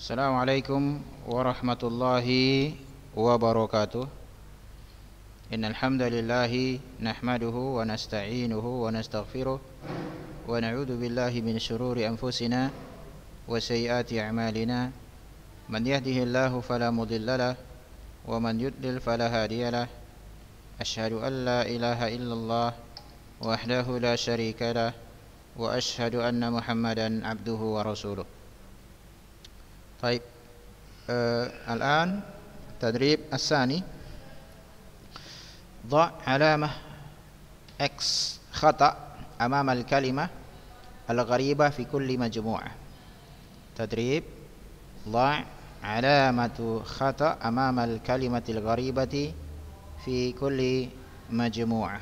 Assalamualaikum warahmatullahi wabarakatuh Innal hamdalillah nahmaduhu wa nasta'inuhu wa nastaghfiruh wa na'udzu billahi min shururi anfusina wa sayyiati a'malina man yahdihillahu fala mudilla wa man yudlil fala hadiyalah an la ilaha illallah wahdahu la syarika lah واشهد ان محمدا عبده ورسوله طيب آه الآن التدريب الثاني ضع علامة X خطأ أمام الكلمة الغريبة في كل مجموعة تدريب ضع علامة خطأ أمام الكلمة الغريبة في كل مجموعة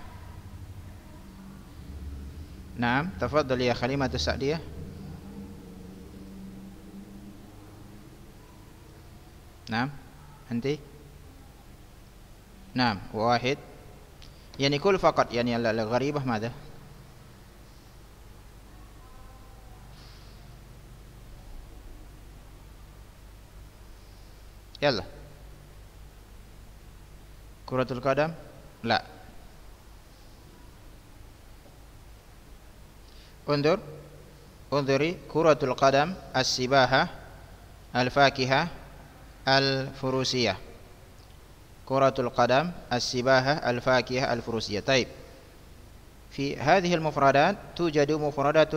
نعم تفضل يا خليمة السعدية نعم عندي نعم واحد يعني كل فقط يعني الغريبة ماذا يلا كرة القدم لا انظر انظري كرة القدم السباحة الفاكهة الفروسية كرة القدم السباحة الفاكهة الفروسية طيب في هذه المفردات توجد مفردات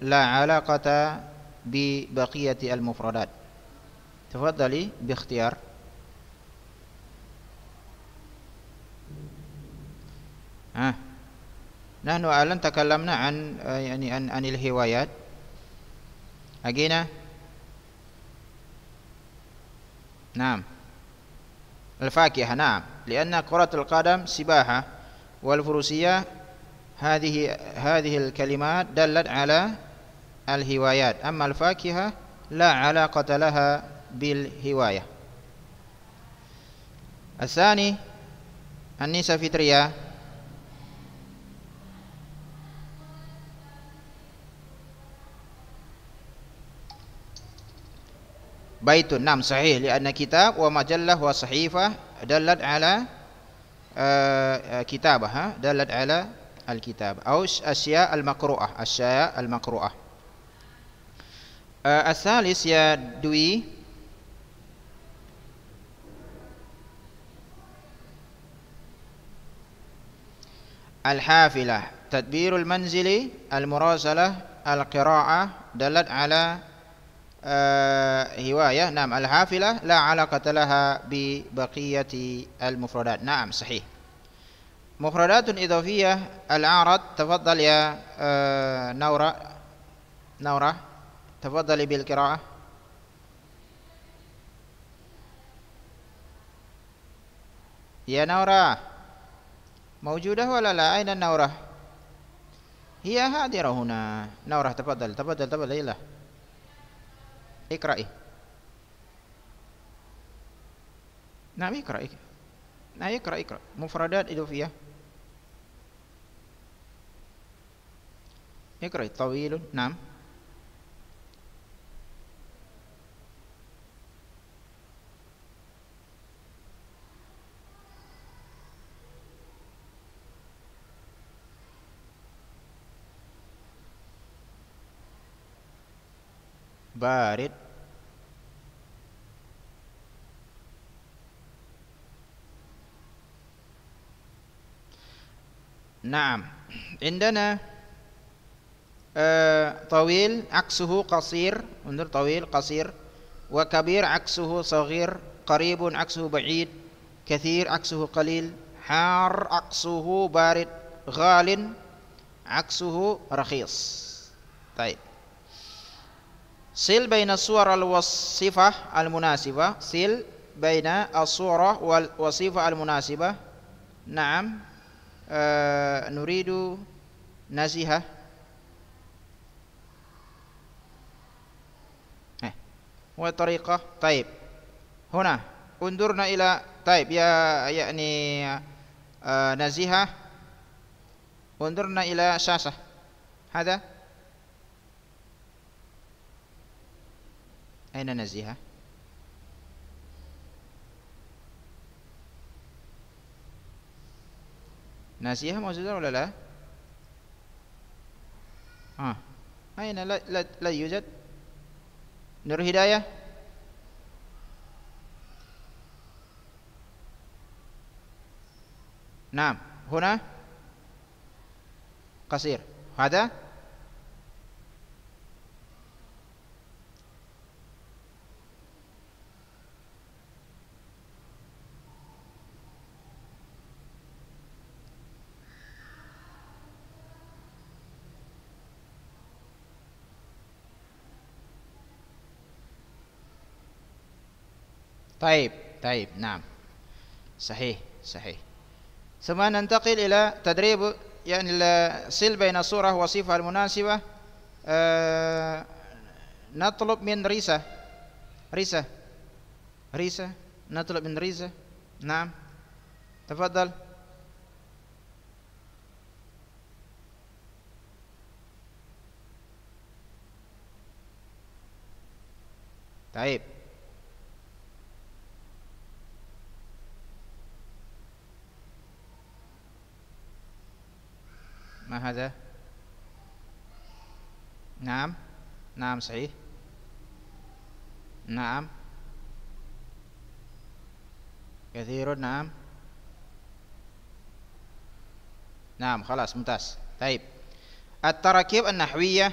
لا علاقة ببقية المفردات تفضلي باختيار ها آه. نحن الآن تكلمنا عن يعني عن, عن الهوايات أجينا نعم الفاكهة نعم لأن كرة القدم سباحة والفروسية هذه هذه الكلمات دلت على الهوايات أما الفاكهة لا علاقة لها بالهواية الثاني النساء فطرية بيت نعم صحيح لأن كتاب ومجلة وصحيفة دلت على كتابها دلت على الكتاب أو أشياء المقروءة أشياء المقروءة الثالث يا دوي الحافلة تدبير المنزل المراسلة القراءة دلت على آه، هواية نعم الحافلة لا علاقة لها ببقية المفردات نعم صحيح مفردات إضافية الأعراض تفضل يا آه، نورة نورة تفضلي بالقراءة يا نورة موجودة ولا لا أين النورة هي حاضرة هنا نورة تفضل تفضل تفضل إلى اقرأي نعم اقرأي نعم اقرأ اقرأ مفردات إضافية اقرأي طويل نعم barid Naam indana uh, tawil aksuhu kasir. undur tawil kasir. wa kabir aksuhu saghir qaribun aksuhu ba'id kathir aksuhu qalil har aksuhu barid ghalin aksuhu rakhis baik sil baina suara al wasifah al munasibah sil baina as-surah wal wasifah al munasibah na'am uh, nuridu nasihah eh wa tariqah taib huna undurna ila taib ya yakni uh, nazihah undurna ila syasah هذا أين نزيهة؟ نازيها موجودة ولا لا؟ آه. أين لا, لا, لا يوجد؟ نور هداية؟ نعم هنا قصير هذا طيب طيب نعم صحيح صحيح ثم ننتقل إلى تدريب يعني الصل بين صورة وصفة المناسبة آه نطلب من ريسة ريسة ريسة نطلب من ريسة نعم تفضل طيب هذا نعم نعم صحيح نعم كثير نعم نعم خلاص ممتاز طيب التراكيب النحوية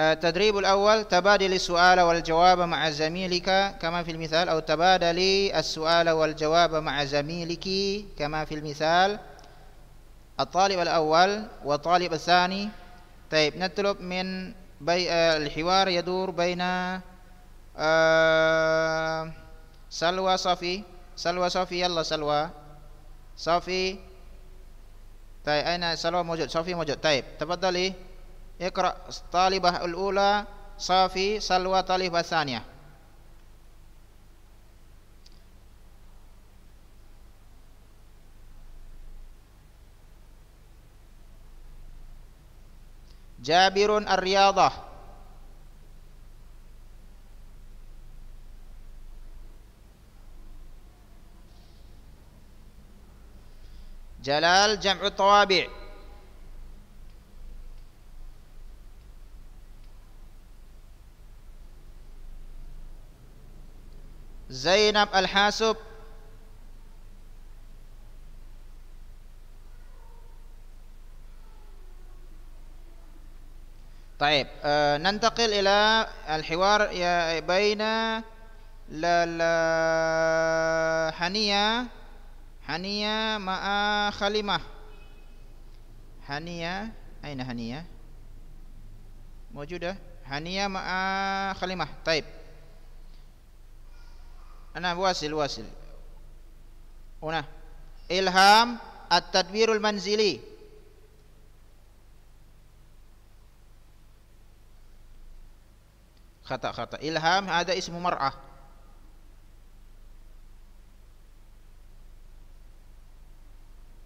آه، التدريب الأول تبادل السؤال والجواب مع زميلك كما في المثال أو تبادل السؤال والجواب مع زميلك كما في المثال الطالب الأول والطالب الثاني طيب نطلب من بي آه، الحوار يدور بين آه، سلوى صفي سلوى صفي يلا سلوى صفي طيب أين سلوى موجود صفي موجود طيب تفضلي اقرأ الطالبة الأولى صافي سلوى طالبة الثانية جابر الرياضة جلال جمع الطوابع زينب الحاسب طيب آه، ننتقل إلى الحوار بين لا لا حنية حنية مع خليمة حنية أين حنية موجودة حنية مع خليمة طيب أنا واصل واصل هنا إلهام التدبير المنزلي kata-kata ilham ada ismu mar'ah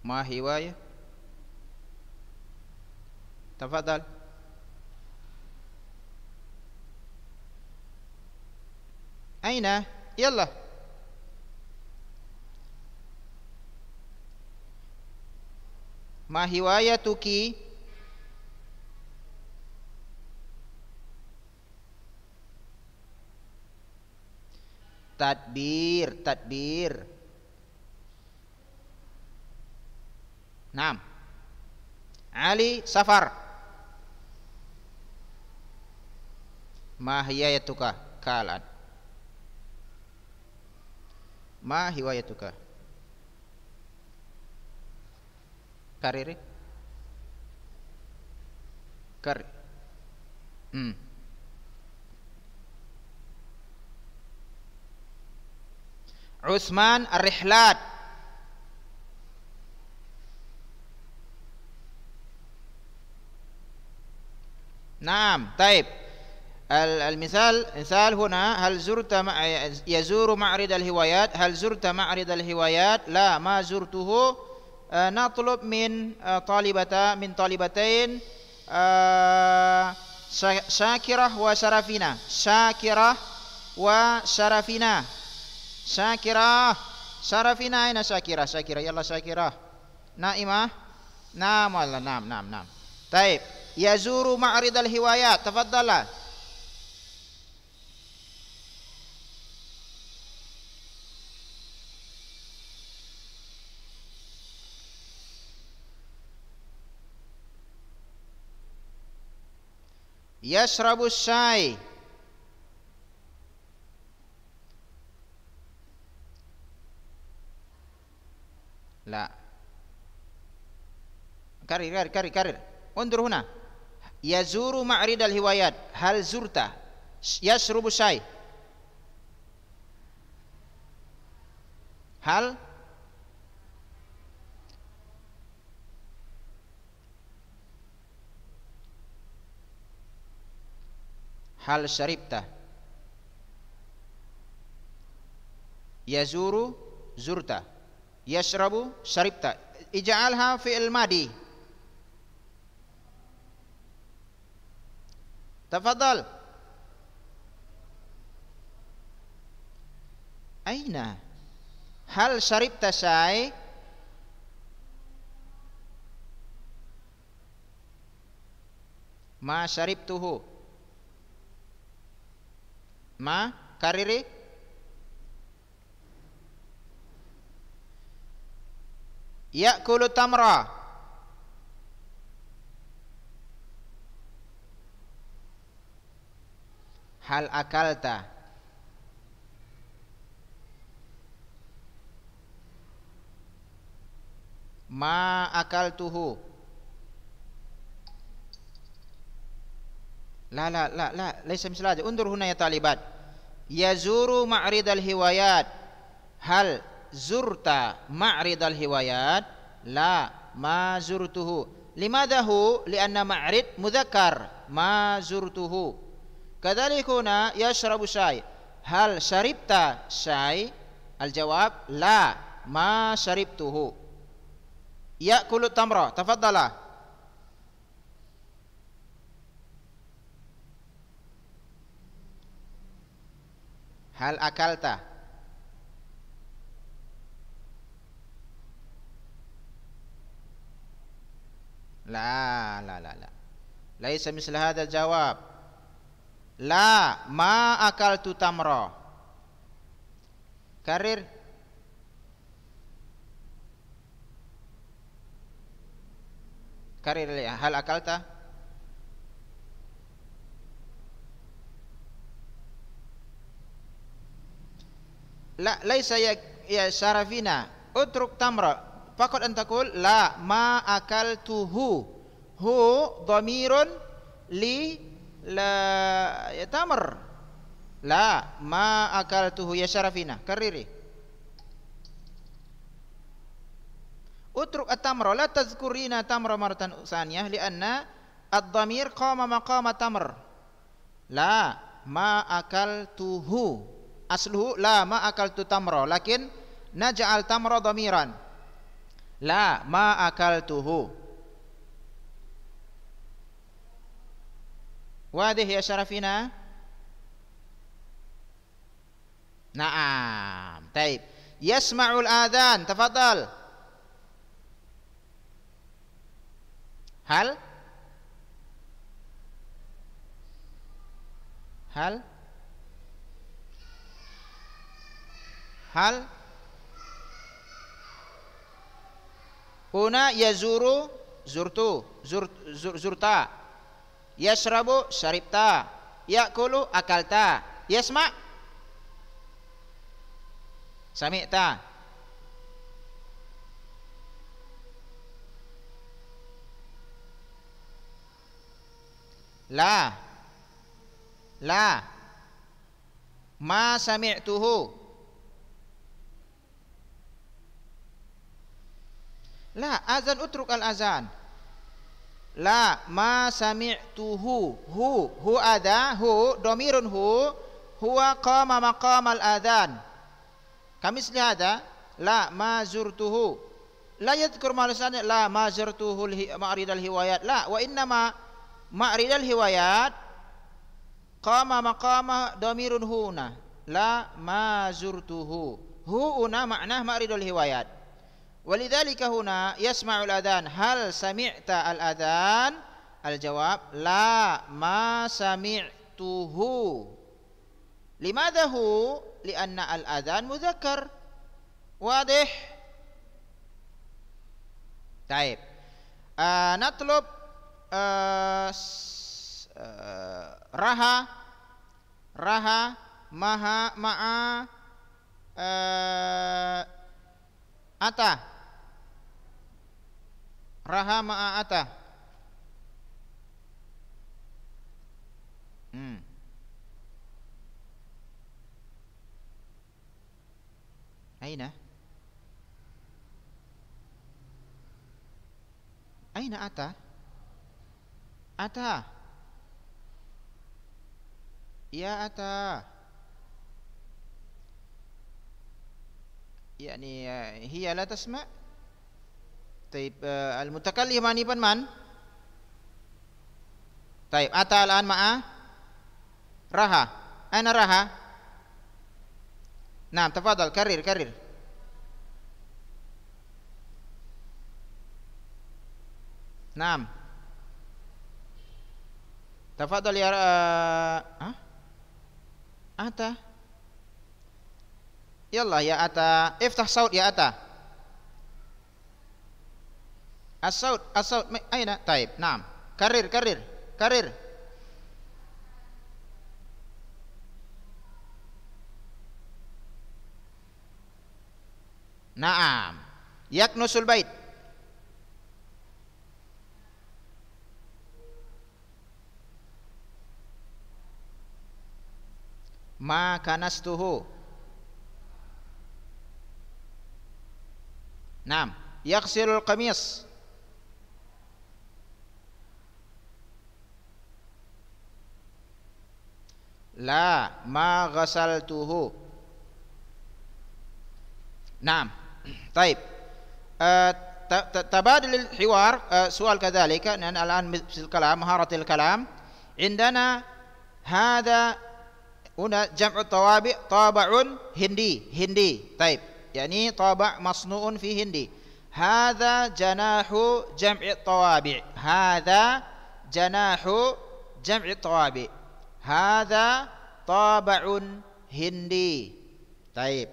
ma hiwaya tafadhal aina yalla ma tuki Tadbir, tadbir. Naam. Ali Safar. Mahiyatuka kalan. Ma hiwayatuka. Karir. Kar. Hmm. عثمان الرحلات نعم طيب المثال مثال هنا هل زرت مع يزور معرض الهوايات هل زرت معرض الهوايات لا ما زرته آه نطلب من آه طالبتا من طالبتين آه شاكرة وشرفنا شاكرة وشرفنا شاكرا شرفنا أين شاكرا شاكرا يلا شاكرا نائمة نعم ولا نعم نعم نعم طيب يزور معرض الهوايات تفضل يشرب الشاي La. Karir, karir, karir, karir. Undur huna. Yazuru ma'rid al-hiwayat. Hal zurta. Yasrubu syai. Hal. Hal syaribta. Yazuru zurta. zurta yashrabu syaribta ij'alha fi'il madi tafadhal aina hal syaribta syai ma syaribtuhu ma kariri Ya'kulu tamra Hal akalta Ma akaltuhu La la la la Laisa misal Undur huna ya talibat Yazuru ma'rid al-hiwayat Hal زرت معرض الهوايات لا ما زرته لماذا هو لأن معرض مذكر ما زرته كذلك هنا يشرب شاي هل شربت شاي الجواب لا ما شربته يأكل التمر تفضل هل أكلت La, la, la, la. Laisa misal hada jawab. La ma akal tu tamra. Karir. Karir ya, hal akal ta? La laisa ya ya syarafina utruk tamra Fakot antakul la ma akal tuhu. Hu dhamirun li la ya tamr. La ma akal tuhu ya syarafina. Kariri. Utruk at-tamra la tazkurina tamra maratan li anna ad domir qama maqama tamr. La ma akal tuhu. Asluhu la ma akal tu tamrul, lakin naj'al tamrul domiran. لا ما أكلته واضح يا شرفنا نعم طيب يسمع الآذان تفضل هل هل هل Huna yazuru zurtu zur, zur, zurta. Yashrabu syaribta. Yakulu akalta. Yasma sami'ta. La la ma sami'tuhu La azan utruk al azan. La ma tuhu Hu hu ada hu domirun hu huwa qama maqam al adhan. Kami ada la ma zurtuhu. La yadhkur malusannya la ma zurtuhu ma'ridal hiwayat. La wa inna ma ma'ridal hiwayat qama maqama domirun huna la ma zurtuhu. una makna ma'ridul hiwayat. Walidhalika huna yasma'ul adhan hal sami'ta al adhan al jawab la ma sami'tuhu limadha hu lianna al adhan mudzakkar wadih Taib. Uh, natlub uh, uh, raha raha maha ma'a uh, ata rahama Ata, Hmm. Aina? Aina ata? Ata. Ya ata. يعني هي لا تسمع Taib uh, mani pan man. Taib ata al raha. Ana raha. Naam, tafadhal karir karir. Naam. Tafadhal ya uh, eh, ha? Ah? Ata. Yallah ya, ya Ata, iftah saut ya Ata. Asal, asal, aina taib nam karir karir karir Naam. Yak nusul bait. Ma kanastuhu. Naam. Yaksirul qamis. Yaksirul qamis. لا ما غسلته نعم طيب آه، تبادل الحوار آه، سؤال كذلك لأن الآن في الكلام مهارة الكلام عندنا هذا هنا جمع الطوابع طابع هندي هندي طيب يعني طابع مصنوع في هندي هذا جناح جمع الطوابع هذا جناح جمع الطوابع Hada tabaun hindi. Taib.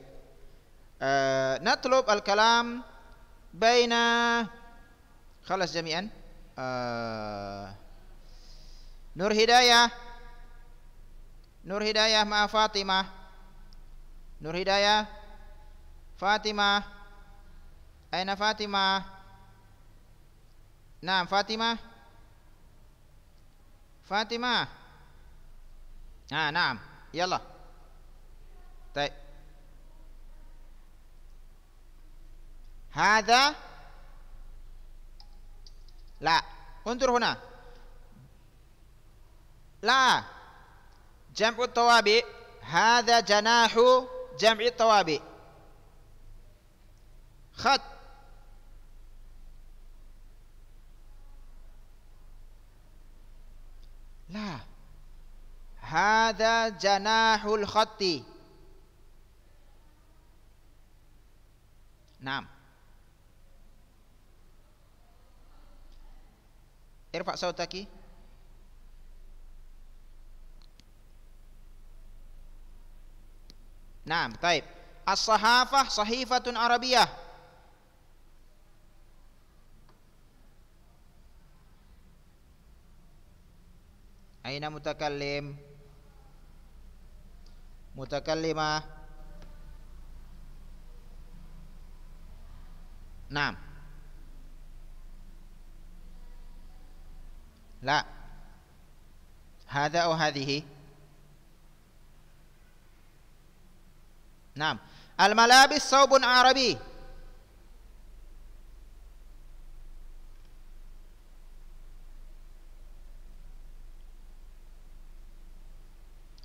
Uh, natlub al-kalam baina khalas jami'an. Uh, Nur Hidayah. Nur Hidayah ma Fatimah. Nur Hidayah. Fatimah. Aina Fatimah? Naam Fatimah. Fatimah. آه نعم يلا طيب هذا لا انظر هنا لا جمع الطوابي هذا جناح جمع الطوابي خط لا هذا جناح الخط نعم ارفع صوتك نعم طيب الصحافة صحيفة عربية أين متكلم؟ متكلمة نعم لا هذا أو هذه نعم الملابس ثوب عربي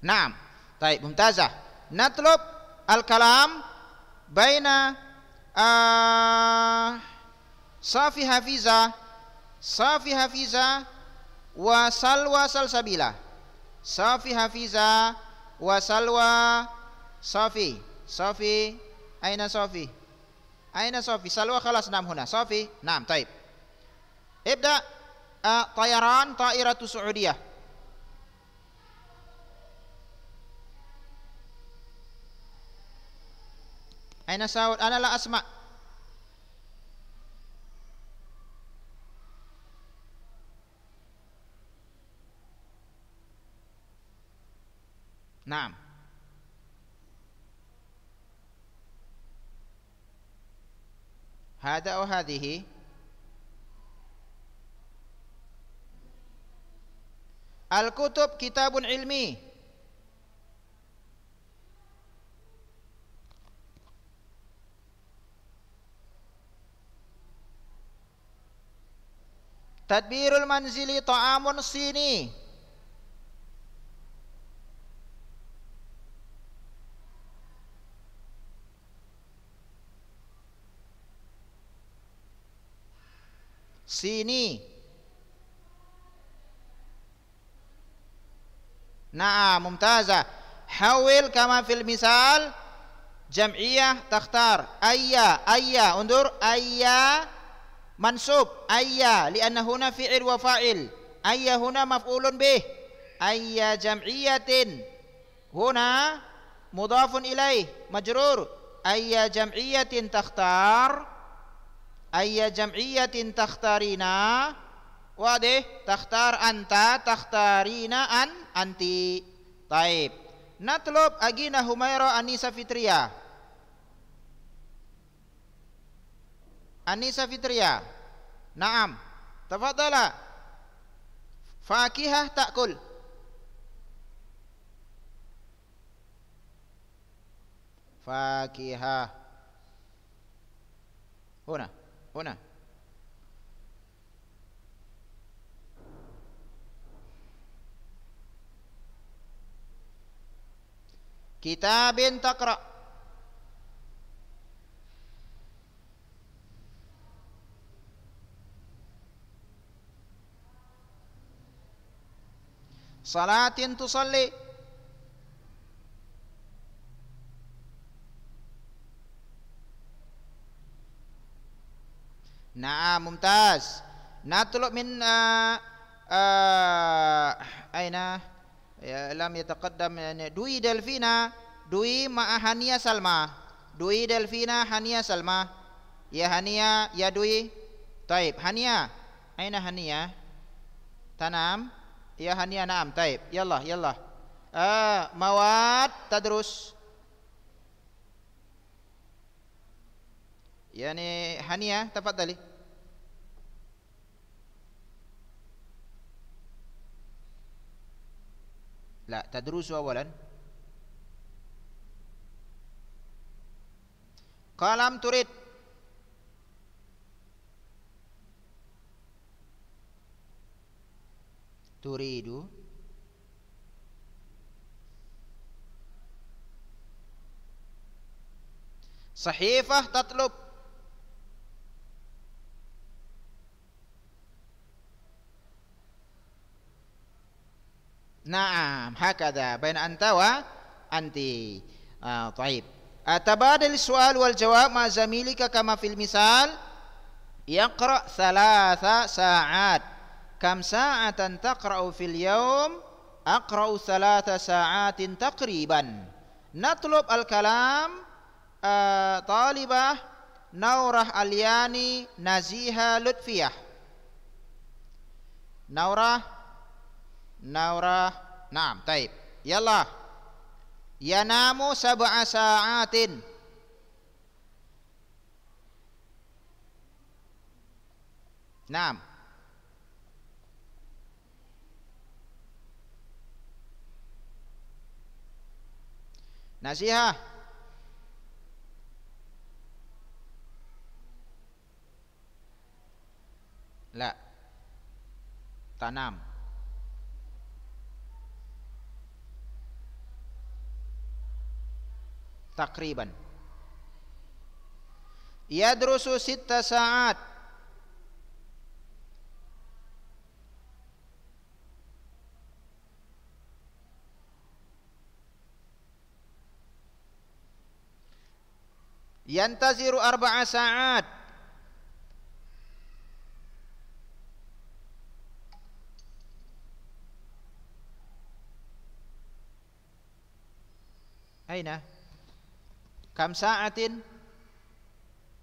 نعم Taib mumtazah. Natlub al-kalam baina uh, Safi Hafiza Safi Hafiza wa Salwa Salsabila Safi Hafiza wa Salwa Safi Safi Aina Safi Aina Safi Salwa khalas nam huna Safi Nam taib Ibda uh, Tayaran Tairatu Saudiyah Aina Saud? Ana la asma. Naam. Hada atau hadhihi? Al-kutub kitabun ilmi. Tadbirul manzili ta'amun sini. Sini. Nah, mumtazah. Hawil kama fil misal jam'iyah takhtar ayya ayya undur ayya mansub ayya li'anna huna fi'il wa fa'il ayya huna maf'ulun bih ayya jam'iyatin huna mudafun ilaih majrur ayya jam'iyatin takhtar ayya jam'iyatin takhtarina wadih takhtar anta takhtarina an anti taib natlub agina humaira anisa fitriyah Anisa Fitria. Naam. Tafadhala. Fakihah ta'kul. Fakihah. Huna, huna. Kitabin taqra' salatin tusalli Naam mumtaz Natlub min uh, Aina ya, Lam yataqaddam yani, Dui Delfina Dui ma'ahania Salma Dui Delfina Hania Salma Ya Hania Ya Dui Taib Hania Aina Hania Tanam Ya Hania Naam. Taib. Yallah, ya yallah. Ah, mawad tadrus. Yani Hania, ya, tali, لا terus awalan, kalam turid turidu sahifah tatlub Naam hakada bain anta wa anti. Ah, taib. Atabadal soal wal jawab ma zamilika kama fil misal yaqra thalatha sa'at. كم ساعة تقرأ في اليوم أقرأ ثلاث ساعات تقريبا نطلب الكلام آه، طالبة نورة الياني نزيها لطفية نورة نورة نعم طيب يلا ينام سبع ساعات نعم Nasihah La Tanam Takriban Yadrusu sita sa'at yantaziru arba'a sa'at Aina Kam sa'atin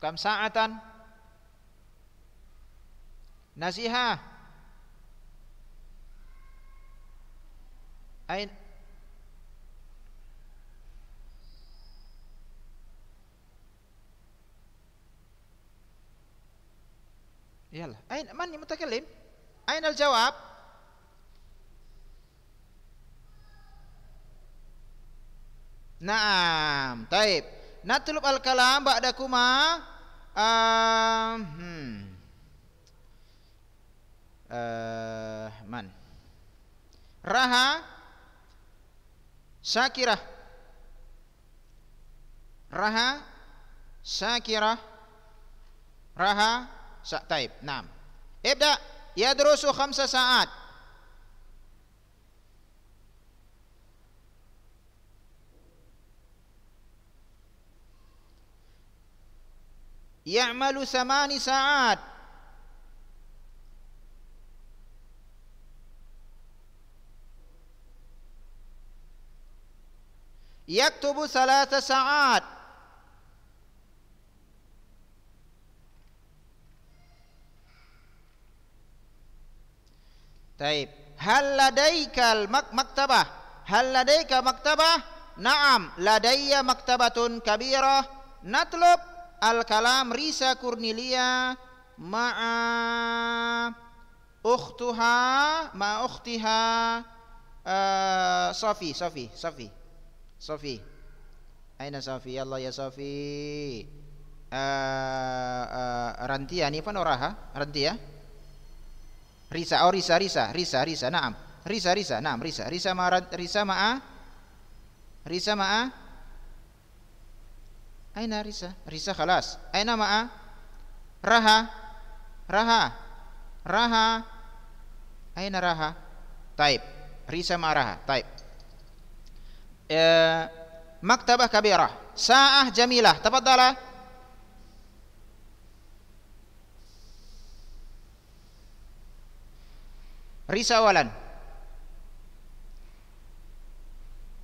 Kam sa'atan Nasihah Aina Iyalah. Ain man yang mutakallim? Ain al jawab? Naam, taib. Natulub al kalam ah, hmm. Ah, man. Raha sakira. Raha sakira. Raha طيب نعم ابدأ يدرس خمس ساعات يعمل ثمان ساعات يكتب ثلاث ساعات Taib. Hal ladaikal maktabah? Hal ladaika maktabah? Naam, ladayya maktabatun kabirah. Natlub al-kalam Risa Kurnilia ma'a ukhtuha ma ukhtiha uh, Safi, Safi, Safi. Safi. Aina Safi? Allah ya Safi. Uh, uh, Rantia, ni panoraha? Rantia? Risa, oh risa, risa, risa, risa, naam. Risa, risa, naam, risa. Risa ma'arad, risa a Risa a Aina risa? Risa khalas. Aina a Raha. Raha. Raha. Aina raha? Taib. Risa ma raha. Taib. E, maktabah kabirah. Sa'ah jamilah. Tafaddalah. risawalan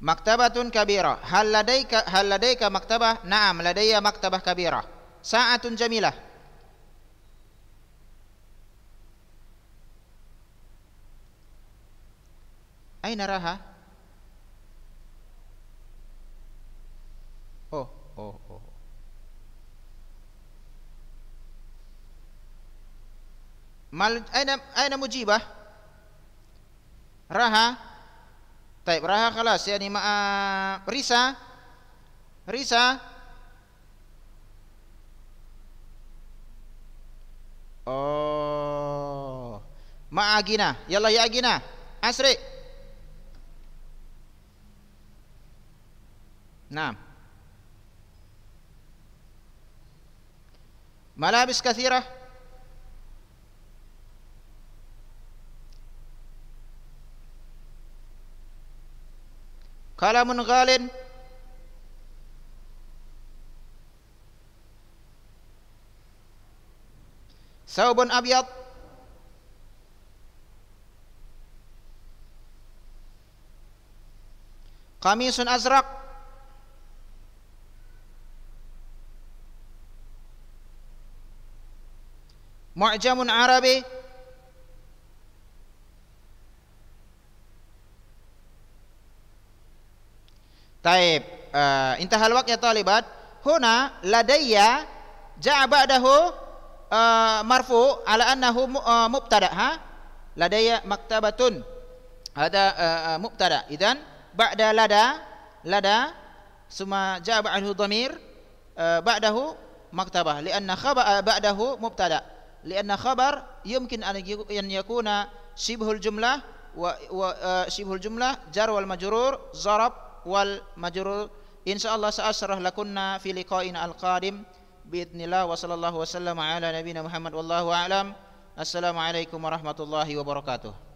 maktabatun kabirah hal ladaika hal ladaika maktabah na'am ladayya maktabah kabirah sa'atun jamilah aina raha oh oh oh, oh. mal aina aina mujibah raha taib raha khalas yani ma' risa risa oh ma' agina, yalla ya agina, asri نعم ملابس كثيره كلام غال ثوب أبيض قميص أزرق معجم عربي Taib. Uh, intahal waqt ya talibat. Huna ladaya, ja'a ba'dahu uh, marfu ala annahu uh, mubtada ha? maktabatun. Ada uh, mubtada. Idan ba'da lada lada summa ja'a ba'dahu dhamir uh, ba'dahu maktabah li'anna khabar ba'dahu mubtada li'anna khabar yumkin an yakuna shibhul jumlah wa, wa uh, shibhul jumlah jar wal majrur zarab wal majrur insyaallah sa'asrah lakunna fi liqa'ina al-qadim biidznillah wa sallallahu wa sallam ala nabiyina Muhammad wallahu a'lam assalamualaikum warahmatullahi wabarakatuh